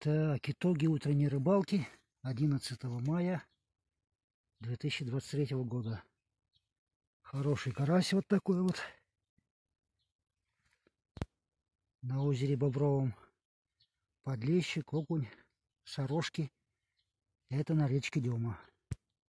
Так, итоги утренней рыбалки 11 мая 2023 года. Хороший карась вот такой вот. На озере Бобровом подлещик, окунь, сорожки. Это на речке Дема.